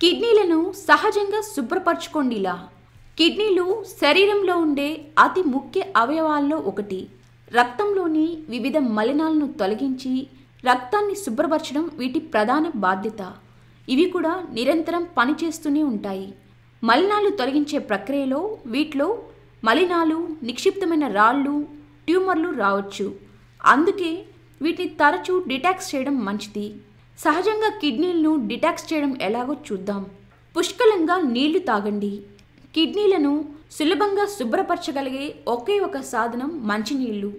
కిడ్నీలను సహజంగా శుభ్రపరచుకోండిలా కిడ్నీలు శరీరంలో ఉండే అతి ముఖ్య అవయవాల్లో ఒకటి రక్తంలోని వివిధ మలినాలను తొలగించి రక్తాన్ని శుభ్రపరచడం వీటి ప్రధాన బాధ్యత ఇవి కూడా నిరంతరం పనిచేస్తూనే ఉంటాయి మలినాలు తొలగించే ప్రక్రియలో వీటిలో మలినాలు నిక్షిప్తమైన రాళ్ళు ట్యూమర్లు రావచ్చు అందుకే వీటిని తరచూ డిటాక్స్ చేయడం మంచిది సహజంగా కిడ్నీలను డిటాక్స్ చేయడం ఎలాగో చూద్దాం పుష్కలంగా నీళ్లు తాగండి కిడ్నీలను సులభంగా శుభ్రపరచగలిగే ఒకే ఒక సాధనం మంచినీళ్ళు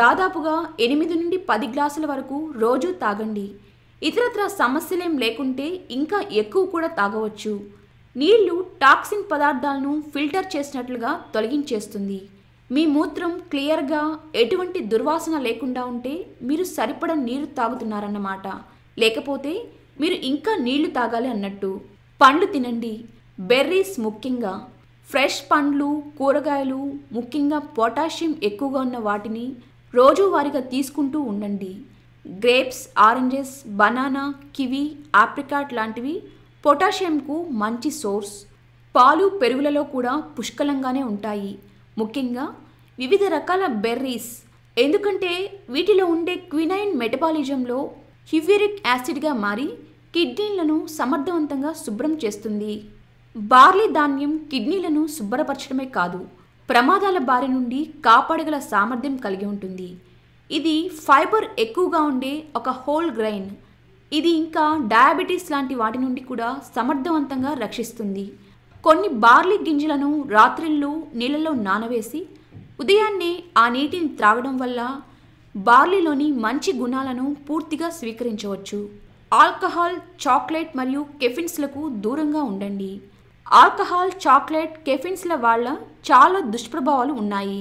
దాదాపుగా ఎనిమిది నుండి పది గ్లాసుల వరకు రోజు తాగండి ఇతరత్ర సమస్యలేం లేకుంటే ఇంకా ఎక్కువ కూడా తాగవచ్చు నీళ్లు టాక్సిన్ పదార్థాలను ఫిల్టర్ చేసినట్లుగా తొలగించేస్తుంది మీ మూత్రం క్లియర్గా ఎటువంటి దుర్వాసన లేకుండా ఉంటే మీరు సరిపడ నీరు తాగుతున్నారన్నమాట లేకపోతే మీరు ఇంకా నీళ్లు తాగాలి అన్నట్టు పండ్లు తినండి బెర్రీస్ ముఖ్యంగా ఫ్రెష్ పండ్లు కూరగాయలు ముఖ్యంగా పొటాషియం ఎక్కువగా ఉన్న వాటిని రోజువారీగా తీసుకుంటూ ఉండండి grapes oranges banana kiwi apricot లాంటివి పొటాషియంకు మంచి సోర్స్ పాలు పెరుగులలో కూడా పుష్కలంగానే ఉంటాయి ముఖ్యంగా వివిధ రకాల బెర్రీస్ ఎందుకంటే వీటిలో ఉండే క్వినైన్ మెటబాలిజంలో హివ్యూరిక్ యాసిడ్గా మారి కిడ్నీలను సమర్థవంతంగా శుభ్రం చేస్తుంది బార్లీ ధాన్యం కిడ్నీలను శుభ్రపరచడమే కాదు ప్రమాదాల బారి నుండి కాపాడగల సామర్థ్యం కలిగి ఉంటుంది ఇది ఫైబర్ ఎక్కువగా ఉండే ఒక హోల్ గ్రైన్ ఇది ఇంకా డయాబెటీస్ లాంటి వాటి నుండి కూడా సమర్థవంతంగా రక్షిస్తుంది కొన్ని బార్లీ గింజలను రాత్రిళ్ళు నీళ్ళలో నానవేసి ఉదయాన్నే ఆ నీటిని త్రాగడం వల్ల బార్లీలోని మంచి గుణాలను పూర్తిగా స్వీకరించవచ్చు ఆల్కహాల్ చాక్లెట్ మరియు కెఫిన్స్లకు దూరంగా ఉండండి ఆల్కహాల్ చాక్లెట్ కెఫిన్స్ల వాళ్ళ చాలా దుష్ప్రభావాలు ఉన్నాయి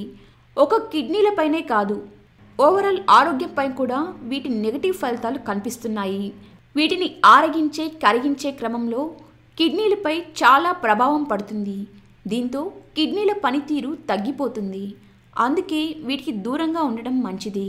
ఒక కిడ్నీలపైనే కాదు ఓవరాల్ ఆరోగ్యంపై కూడా వీటి నెగటివ్ ఫలితాలు కనిపిస్తున్నాయి వీటిని ఆరగించే కరిగించే క్రమంలో కిడ్నీలపై చాలా ప్రభావం పడుతుంది దీంతో కిడ్నీల పనితీరు తగ్గిపోతుంది అందుకే వీటికి దూరంగా ఉండడం మంచిది